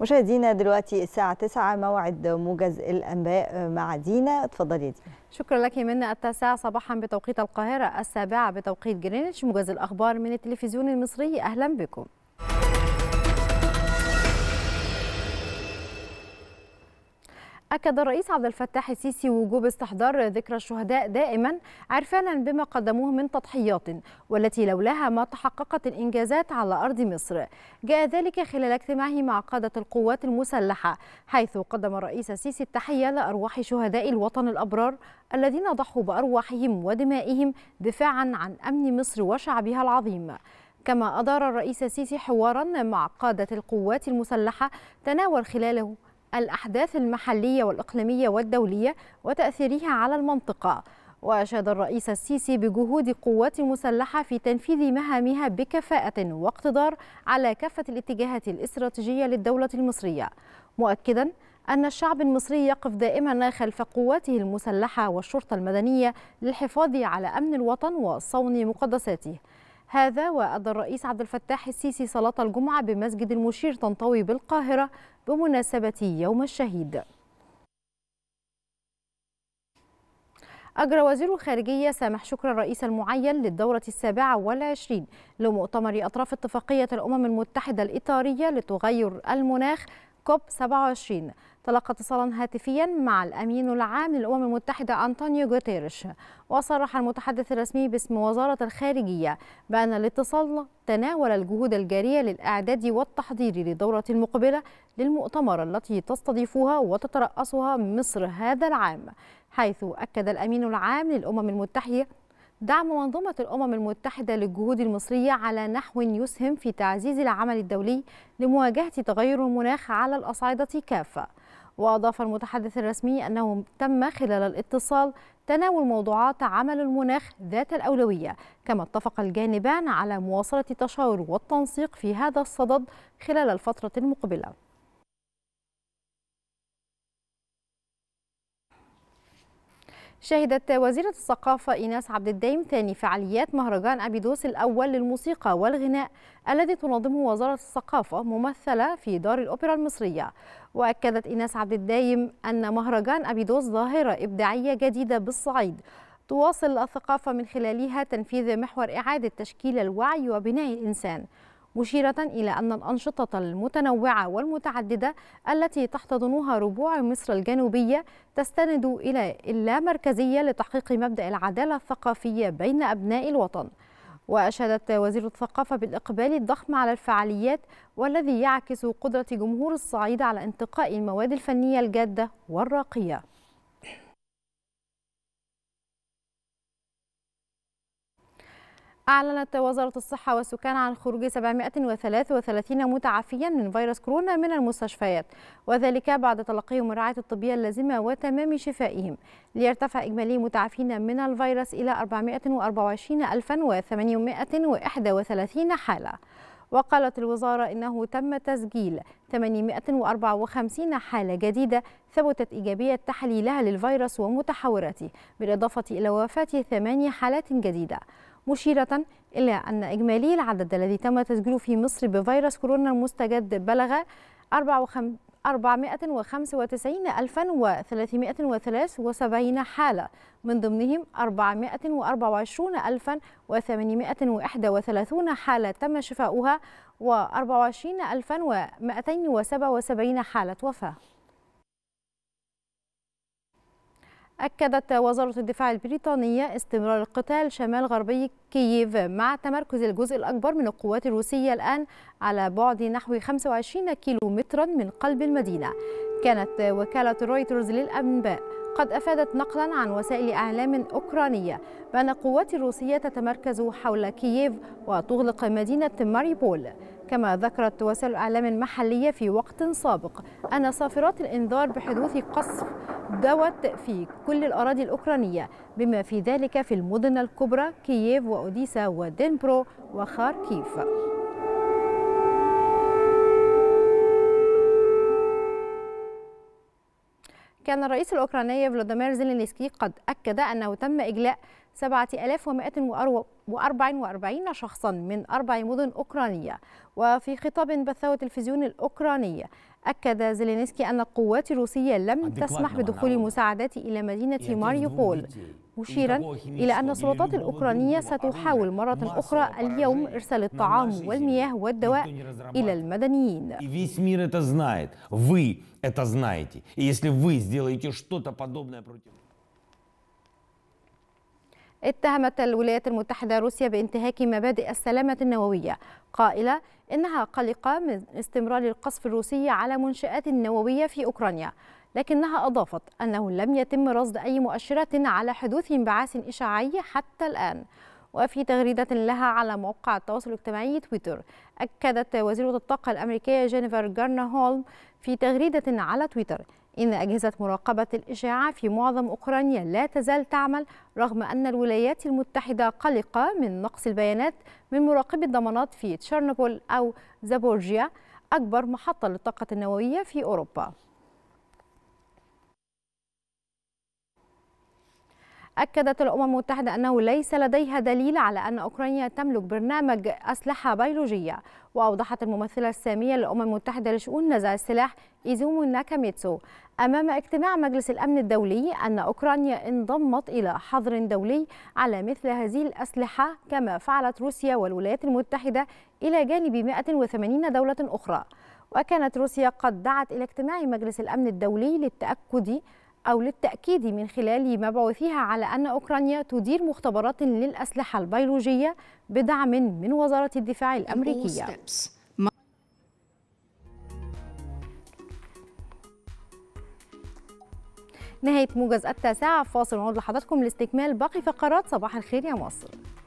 مشاهدينا دلوقتي الساعة 9 موعد موجز الأنباء مع دينا اتفضلي يا دينا شكرا لك من التاسعة صباحا بتوقيت القاهرة السابعة بتوقيت جرينتش موجز الأخبار من التلفزيون المصري أهلا بكم أكد الرئيس عبد الفتاح السيسي وجوب استحضار ذكرى الشهداء دائما عرفانا بما قدموه من تضحيات والتي لولاها ما تحققت الإنجازات على أرض مصر جاء ذلك خلال اجتماعه مع قادة القوات المسلحة حيث قدم الرئيس السيسي التحية لأرواح شهداء الوطن الأبرار الذين ضحوا بأرواحهم ودمائهم دفاعا عن أمن مصر وشعبها العظيم كما أدار الرئيس السيسي حوارا مع قادة القوات المسلحة تناول خلاله الأحداث المحلية والإقليمية والدولية وتأثيرها على المنطقة وأشاد الرئيس السيسي بجهود قوات مسلحة في تنفيذ مهامها بكفاءة واقتدار على كافة الاتجاهات الاستراتيجية للدولة المصرية مؤكدا أن الشعب المصري يقف دائما خلف قواته المسلحة والشرطة المدنية للحفاظ على أمن الوطن وصون مقدساته هذا وأدى الرئيس عبد الفتاح السيسي صلاة الجمعة بمسجد المشير طنطاوي بالقاهرة بمناسبة يوم الشهيد أجرى وزير الخارجية سامح شكر الرئيس المعين للدورة السابعة والعشرين لمؤتمر أطراف اتفاقية الأمم المتحدة الإطارية لتغير المناخ كوب 27 تلقى اتصالا هاتفيا مع الامين العام للامم المتحده انطونيو غوتيريش وصرح المتحدث الرسمي باسم وزاره الخارجيه بان الاتصال تناول الجهود الجاريه للاعداد والتحضير للدوره المقبله للمؤتمر التي تستضيفها وتتراسها مصر هذا العام حيث اكد الامين العام للامم المتحده دعم منظومة الأمم المتحدة للجهود المصرية على نحو يسهم في تعزيز العمل الدولي لمواجهة تغير المناخ على الأصعدة كافة وأضاف المتحدث الرسمي أنه تم خلال الاتصال تناول موضوعات عمل المناخ ذات الأولوية كما اتفق الجانبان على مواصلة التشاور والتنسيق في هذا الصدد خلال الفترة المقبلة شهدت وزيرة الثقافة إيناس عبد الدايم ثاني فعاليات مهرجان أبيدوس الأول للموسيقى والغناء الذي تنظمه وزارة الثقافة ممثلة في دار الأوبرا المصرية وأكدت إيناس عبد الدايم أن مهرجان أبيدوس ظاهرة إبداعية جديدة بالصعيد تواصل الثقافة من خلالها تنفيذ محور إعادة تشكيل الوعي وبناء الإنسان مشيرة إلى أن الأنشطة المتنوعة والمتعددة التي تحتضنها ربوع مصر الجنوبية تستند إلى إلا مركزية لتحقيق مبدأ العدالة الثقافية بين أبناء الوطن وأشادت وزير الثقافة بالإقبال الضخم على الفعاليات والذي يعكس قدرة جمهور الصعيد على انتقاء المواد الفنية الجادة والراقية أعلنت وزارة الصحة والسكان عن خروج 733 متعافيا من فيروس كورونا من المستشفيات وذلك بعد تلقيهم الرعاية الطبية اللازمة وتمام شفائهم ليرتفع إجمالي متعافين من الفيروس إلى 424831 حالة وقالت الوزارة إنه تم تسجيل 854 حالة جديدة ثبتت إيجابية تحليلها للفيروس ومتحوراته بالإضافة إلى وفاة ثماني حالات جديدة مشيرة إلى أن إجمالي العدد الذي تم تسجيله في مصر بفيروس كورونا المستجد بلغ 495373 حالة من ضمنهم 424831 حالة تم شفاؤها و 24277 حالة وفاة أكدت وزارة الدفاع البريطانية استمرار القتال شمال غربي كييف مع تمركز الجزء الأكبر من القوات الروسية الآن على بعد نحو 25 كيلومترا من قلب المدينة كانت وكالة رويترز للأنباء قد أفادت نقلا عن وسائل أعلام أوكرانية بأن القوات الروسية تتمركز حول كييف وتغلق مدينة ماريبول كما ذكرت وسائل أعلام محلية في وقت سابق أن صافرات الإنذار بحدوث قصف دوت في كل الأراضي الأوكرانية بما في ذلك في المدن الكبرى كييف وأوديسا ودينبرو وخاركيف كان الرئيس الأوكراني فلاديمير زيلينسكي قد أكد أنه تم إجلاء 7144 شخصا من أربع مدن أوكرانية وفي خطاب بثه التلفزيون الأوكراني أكد زيلينسكي أن القوات الروسية لم تسمح بدخول مساعدات إلى مدينة ماريوبول مشيرا إلى أن السلطات الأوكرانية ستحاول مرة أخرى اليوم إرسال الطعام والمياه والدواء إلى المدنيين اتهمت الولايات المتحدة روسيا بانتهاك مبادئ السلامة النووية قائلة إنها قلقة من استمرار القصف الروسي على منشآت نووية في أوكرانيا لكنها أضافت أنه لم يتم رصد أي مؤشرات على حدوث انبعاث إشعاعي حتى الآن وفي تغريدة لها على موقع التواصل الاجتماعي تويتر أكدت وزيرة الطاقة الأمريكية جينيفر جارنا هولم في تغريدة على تويتر إن أجهزة مراقبة الإشعاع في معظم أوكرانيا لا تزال تعمل رغم أن الولايات المتحدة قلقة من نقص البيانات من مراقبي الضمانات في تشيرنوبل أو زابورجيا أكبر محطة للطاقة النووية في أوروبا أكدت الأمم المتحدة أنه ليس لديها دليل على أن أوكرانيا تملك برنامج أسلحة بيولوجية وأوضحت الممثلة السامية للأمم المتحدة لشؤون نزع السلاح إيزومو ناكاميتسو أمام اجتماع مجلس الأمن الدولي أن أوكرانيا انضمت إلى حظر دولي على مثل هذه الأسلحة كما فعلت روسيا والولايات المتحدة إلى جانب 180 دولة أخرى وكانت روسيا قد دعت إلى اجتماع مجلس الأمن الدولي للتأكد أو للتأكيد من خلال مبعوثها على أن أوكرانيا تدير مختبرات للأسلحة البيولوجية بدعم من وزارة الدفاع الأمريكية نهاية موجز التاسعة فاصل ونعود لحضراتكم لاستكمال باقي فقرات صباح الخير يا مصر